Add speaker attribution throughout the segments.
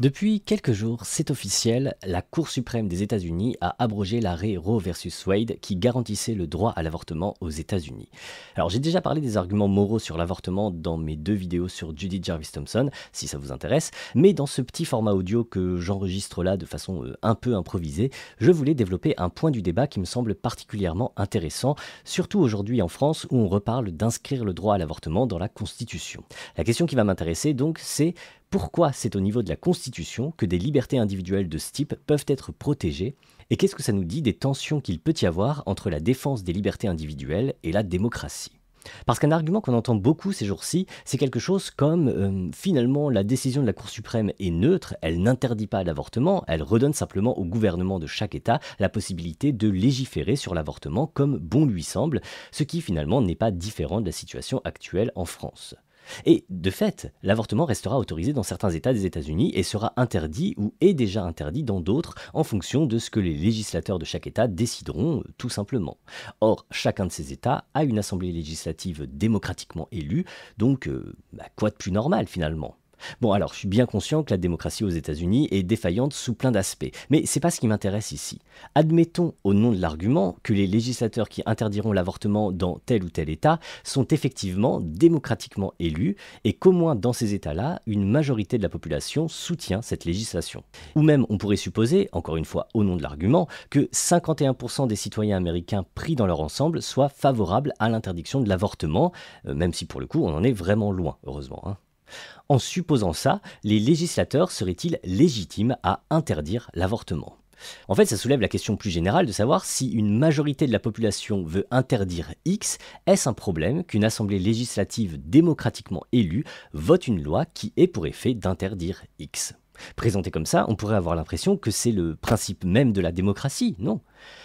Speaker 1: Depuis quelques jours, c'est officiel, la Cour suprême des États-Unis a abrogé l'arrêt Roe versus Wade qui garantissait le droit à l'avortement aux États-Unis. Alors j'ai déjà parlé des arguments moraux sur l'avortement dans mes deux vidéos sur Judy Jarvis Thompson, si ça vous intéresse, mais dans ce petit format audio que j'enregistre là de façon euh, un peu improvisée, je voulais développer un point du débat qui me semble particulièrement intéressant, surtout aujourd'hui en France où on reparle d'inscrire le droit à l'avortement dans la Constitution. La question qui va m'intéresser donc c'est pourquoi c'est au niveau de la Constitution que des libertés individuelles de ce type peuvent être protégées et qu'est-ce que ça nous dit des tensions qu'il peut y avoir entre la défense des libertés individuelles et la démocratie. Parce qu'un argument qu'on entend beaucoup ces jours-ci, c'est quelque chose comme euh, finalement la décision de la Cour suprême est neutre, elle n'interdit pas l'avortement, elle redonne simplement au gouvernement de chaque État la possibilité de légiférer sur l'avortement comme bon lui semble, ce qui finalement n'est pas différent de la situation actuelle en France. Et de fait, l'avortement restera autorisé dans certains États des États-Unis et sera interdit ou est déjà interdit dans d'autres en fonction de ce que les législateurs de chaque État décideront euh, tout simplement. Or, chacun de ces États a une assemblée législative démocratiquement élue, donc euh, bah, quoi de plus normal finalement Bon, alors, je suis bien conscient que la démocratie aux États-Unis est défaillante sous plein d'aspects, mais c'est pas ce qui m'intéresse ici. Admettons, au nom de l'argument, que les législateurs qui interdiront l'avortement dans tel ou tel État sont effectivement démocratiquement élus et qu'au moins dans ces États-là, une majorité de la population soutient cette législation. Ou même, on pourrait supposer, encore une fois au nom de l'argument, que 51% des citoyens américains pris dans leur ensemble soient favorables à l'interdiction de l'avortement, euh, même si pour le coup, on en est vraiment loin, heureusement. Hein. En supposant ça, les législateurs seraient-ils légitimes à interdire l'avortement en fait, ça soulève la question plus générale de savoir si une majorité de la population veut interdire X, est-ce un problème qu'une assemblée législative démocratiquement élue vote une loi qui ait pour effet d'interdire X Présenté comme ça, on pourrait avoir l'impression que c'est le principe même de la démocratie, non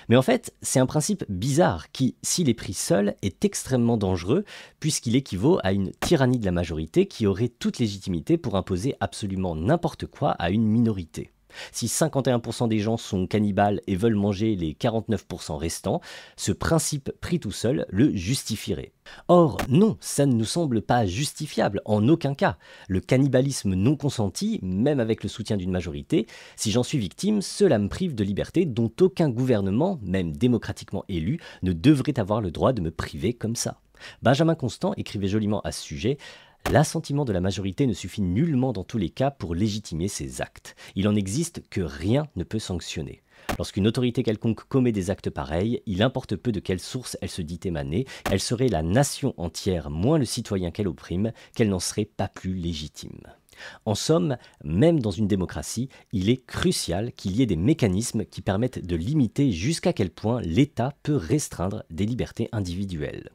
Speaker 1: Mais en fait, c'est un principe bizarre qui, s'il est pris seul, est extrêmement dangereux, puisqu'il équivaut à une tyrannie de la majorité qui aurait toute légitimité pour imposer absolument n'importe quoi à une minorité. Si 51% des gens sont cannibales et veulent manger les 49% restants, ce principe pris tout seul le justifierait. Or, non, ça ne nous semble pas justifiable, en aucun cas. Le cannibalisme non consenti, même avec le soutien d'une majorité, si j'en suis victime, cela me prive de liberté dont aucun gouvernement, même démocratiquement élu, ne devrait avoir le droit de me priver comme ça. Benjamin Constant écrivait joliment à ce sujet L'assentiment de la majorité ne suffit nullement dans tous les cas pour légitimer ces actes. Il en existe que rien ne peut sanctionner. Lorsqu'une autorité quelconque commet des actes pareils, il importe peu de quelle source elle se dit émaner, elle serait la nation entière, moins le citoyen qu'elle opprime, qu'elle n'en serait pas plus légitime. En somme, même dans une démocratie, il est crucial qu'il y ait des mécanismes qui permettent de limiter jusqu'à quel point l'État peut restreindre des libertés individuelles.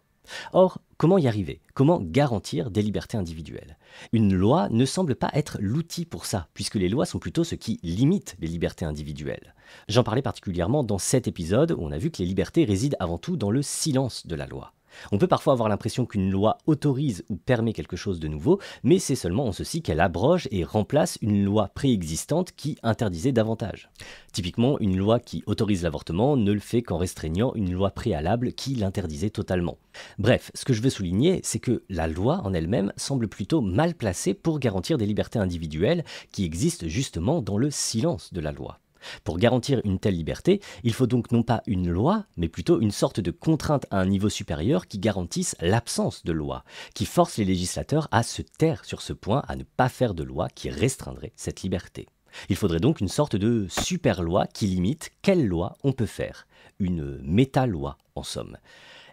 Speaker 1: Or, comment y arriver Comment garantir des libertés individuelles Une loi ne semble pas être l'outil pour ça, puisque les lois sont plutôt ce qui limite les libertés individuelles. J'en parlais particulièrement dans cet épisode où on a vu que les libertés résident avant tout dans le silence de la loi. On peut parfois avoir l'impression qu'une loi autorise ou permet quelque chose de nouveau, mais c'est seulement en ceci qu'elle abroge et remplace une loi préexistante qui interdisait davantage. Typiquement, une loi qui autorise l'avortement ne le fait qu'en restreignant une loi préalable qui l'interdisait totalement. Bref, ce que je veux souligner, c'est que la loi en elle-même semble plutôt mal placée pour garantir des libertés individuelles qui existent justement dans le silence de la loi. Pour garantir une telle liberté, il faut donc non pas une loi, mais plutôt une sorte de contrainte à un niveau supérieur qui garantisse l'absence de loi, qui force les législateurs à se taire sur ce point, à ne pas faire de loi qui restreindrait cette liberté. Il faudrait donc une sorte de super-loi qui limite quelle loi on peut faire, une méta-loi en somme.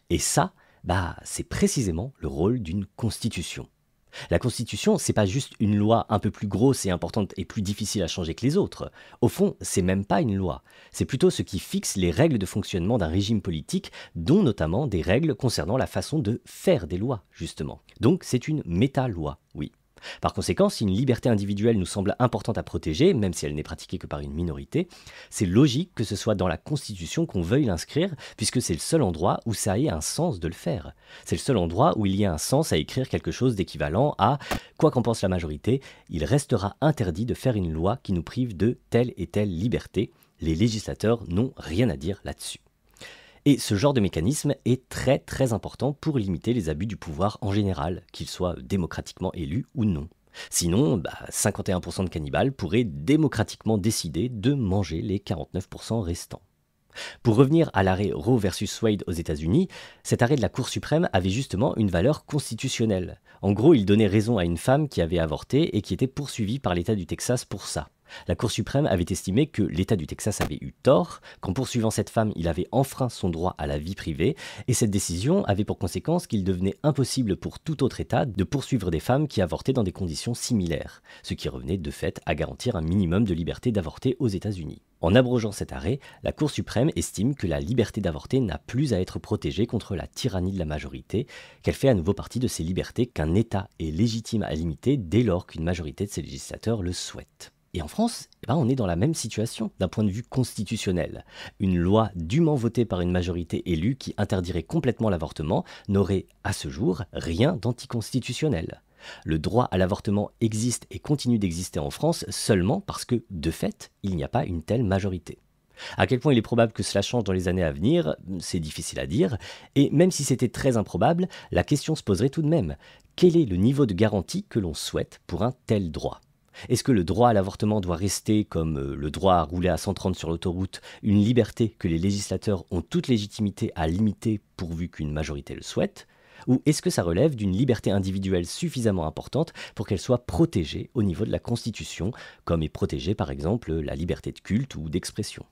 Speaker 1: Et ça, bah, c'est précisément le rôle d'une constitution. La Constitution, c'est pas juste une loi un peu plus grosse et importante et plus difficile à changer que les autres. Au fond, c'est même pas une loi. C'est plutôt ce qui fixe les règles de fonctionnement d'un régime politique, dont notamment des règles concernant la façon de faire des lois, justement. Donc c'est une méta-loi, oui. Par conséquent, si une liberté individuelle nous semble importante à protéger, même si elle n'est pratiquée que par une minorité, c'est logique que ce soit dans la Constitution qu'on veuille l'inscrire, puisque c'est le seul endroit où ça ait un sens de le faire. C'est le seul endroit où il y a un sens à écrire quelque chose d'équivalent à ⁇ quoi qu'en pense la majorité, il restera interdit de faire une loi qui nous prive de telle et telle liberté ⁇ Les législateurs n'ont rien à dire là-dessus. Et ce genre de mécanisme est très très important pour limiter les abus du pouvoir en général, qu'ils soient démocratiquement élus ou non. Sinon, 51% bah, de cannibales pourraient démocratiquement décider de manger les 49% restants. Pour revenir à l'arrêt Roe versus Wade aux États-Unis, cet arrêt de la Cour suprême avait justement une valeur constitutionnelle. En gros, il donnait raison à une femme qui avait avorté et qui était poursuivie par l'État du Texas pour ça. La Cour suprême avait estimé que l'État du Texas avait eu tort, qu'en poursuivant cette femme, il avait enfreint son droit à la vie privée, et cette décision avait pour conséquence qu'il devenait impossible pour tout autre État de poursuivre des femmes qui avortaient dans des conditions similaires, ce qui revenait de fait à garantir un minimum de liberté d'avorter aux États-Unis. En abrogeant cet arrêt, la Cour suprême estime que la liberté d'avorter n'a plus à être protégée contre la tyrannie de la majorité, qu'elle fait à nouveau partie de ces libertés qu'un État est légitime à limiter dès lors qu'une majorité de ses législateurs le souhaite. Et en France, eh ben, on est dans la même situation d'un point de vue constitutionnel. Une loi dûment votée par une majorité élue qui interdirait complètement l'avortement n'aurait, à ce jour, rien d'anticonstitutionnel. Le droit à l'avortement existe et continue d'exister en France seulement parce que, de fait, il n'y a pas une telle majorité. À quel point il est probable que cela change dans les années à venir, c'est difficile à dire, et même si c'était très improbable, la question se poserait tout de même. Quel est le niveau de garantie que l'on souhaite pour un tel droit est-ce que le droit à l'avortement doit rester, comme euh, le droit à rouler à 130 sur l'autoroute, une liberté que les législateurs ont toute légitimité à limiter pourvu qu'une majorité le souhaite Ou est-ce que ça relève d'une liberté individuelle suffisamment importante pour qu'elle soit protégée au niveau de la Constitution, comme est protégée par exemple la liberté de culte ou d'expression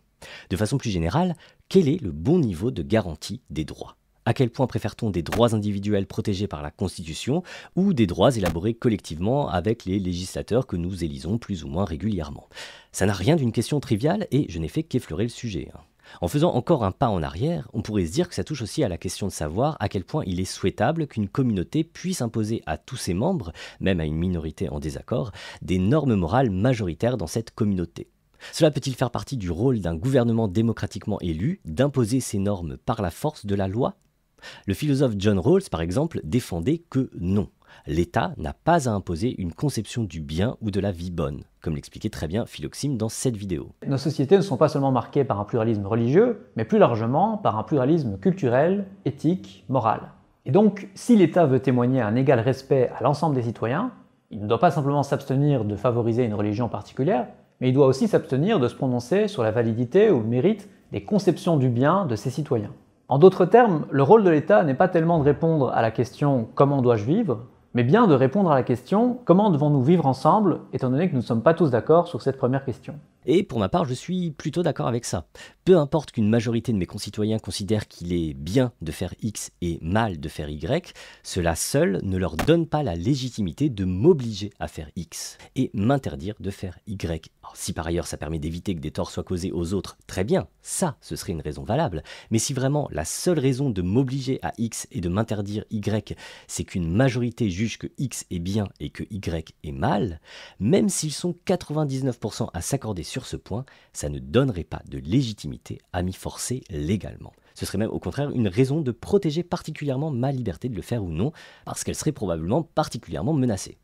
Speaker 1: De façon plus générale, quel est le bon niveau de garantie des droits à quel point préfère-t-on des droits individuels protégés par la Constitution ou des droits élaborés collectivement avec les législateurs que nous élisons plus ou moins régulièrement Ça n'a rien d'une question triviale et je n'ai fait qu'effleurer le sujet. Hein. En faisant encore un pas en arrière, on pourrait se dire que ça touche aussi à la question de savoir à quel point il est souhaitable qu'une communauté puisse imposer à tous ses membres, même à une minorité en désaccord, des normes morales majoritaires dans cette communauté. Cela peut-il faire partie du rôle d'un gouvernement démocratiquement élu d'imposer ces normes par la force de la loi le philosophe John Rawls, par exemple, défendait que non, l'État n'a pas à imposer une conception du bien ou de la vie bonne, comme l'expliquait très bien Philoxime dans cette vidéo. Nos sociétés ne sont pas seulement marquées par un pluralisme religieux, mais plus largement par un pluralisme culturel, éthique, moral. Et donc, si l'État veut témoigner un égal respect à l'ensemble des citoyens, il ne doit pas simplement s'abstenir de favoriser une religion particulière, mais il doit aussi s'abstenir de se prononcer sur la validité ou le mérite des conceptions du bien de ses citoyens. En d'autres termes, le rôle de l'État n'est pas tellement de répondre à la question comment dois-je vivre, mais bien de répondre à la question comment devons-nous vivre ensemble, étant donné que nous ne sommes pas tous d'accord sur cette première question. Et pour ma part, je suis plutôt d'accord avec ça. Peu importe qu'une majorité de mes concitoyens considèrent qu'il est bien de faire X et mal de faire Y, cela seul ne leur donne pas la légitimité de m'obliger à faire X et m'interdire de faire Y. si par ailleurs ça permet d'éviter que des torts soient causés aux autres, très bien, ça, ce serait une raison valable. Mais si vraiment la seule raison de m'obliger à X et de m'interdire Y, c'est qu'une majorité juge que X est bien et que Y est mal, même s'ils sont 99% à s'accorder sur ce point, ça ne donnerait pas de légitimité à m'y forcer légalement. Ce serait même au contraire une raison de protéger particulièrement ma liberté de le faire ou non, parce qu'elle serait probablement particulièrement menacée.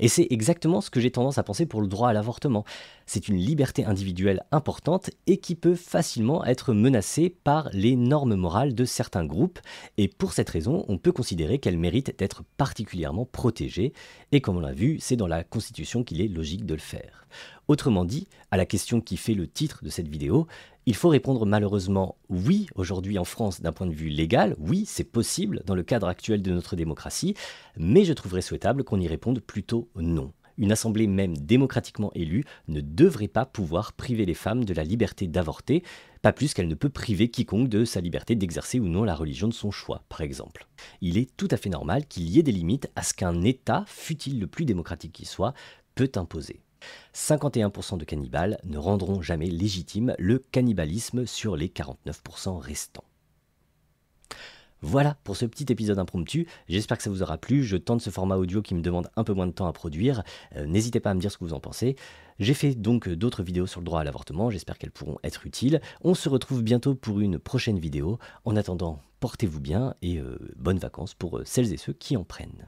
Speaker 1: Et c'est exactement ce que j'ai tendance à penser pour le droit à l'avortement. C'est une liberté individuelle importante et qui peut facilement être menacée par les normes morales de certains groupes, et pour cette raison, on peut considérer qu'elle mérite d'être particulièrement protégée, et comme on l'a vu, c'est dans la Constitution qu'il est logique de le faire. Autrement dit, à la question qui fait le titre de cette vidéo, il faut répondre malheureusement oui aujourd'hui en France d'un point de vue légal, oui c'est possible dans le cadre actuel de notre démocratie, mais je trouverais souhaitable qu'on y réponde plutôt non. Une assemblée même démocratiquement élue ne devrait pas pouvoir priver les femmes de la liberté d'avorter, pas plus qu'elle ne peut priver quiconque de sa liberté d'exercer ou non la religion de son choix, par exemple. Il est tout à fait normal qu'il y ait des limites à ce qu'un État, fût-il le plus démocratique qui soit, peut imposer. 51% de cannibales ne rendront jamais légitime le cannibalisme sur les 49% restants. Voilà pour ce petit épisode impromptu, j'espère que ça vous aura plu, je tente ce format audio qui me demande un peu moins de temps à produire, euh, n'hésitez pas à me dire ce que vous en pensez. J'ai fait donc d'autres vidéos sur le droit à l'avortement, j'espère qu'elles pourront être utiles. On se retrouve bientôt pour une prochaine vidéo, en attendant, portez-vous bien et euh, bonnes vacances pour euh, celles et ceux qui en prennent.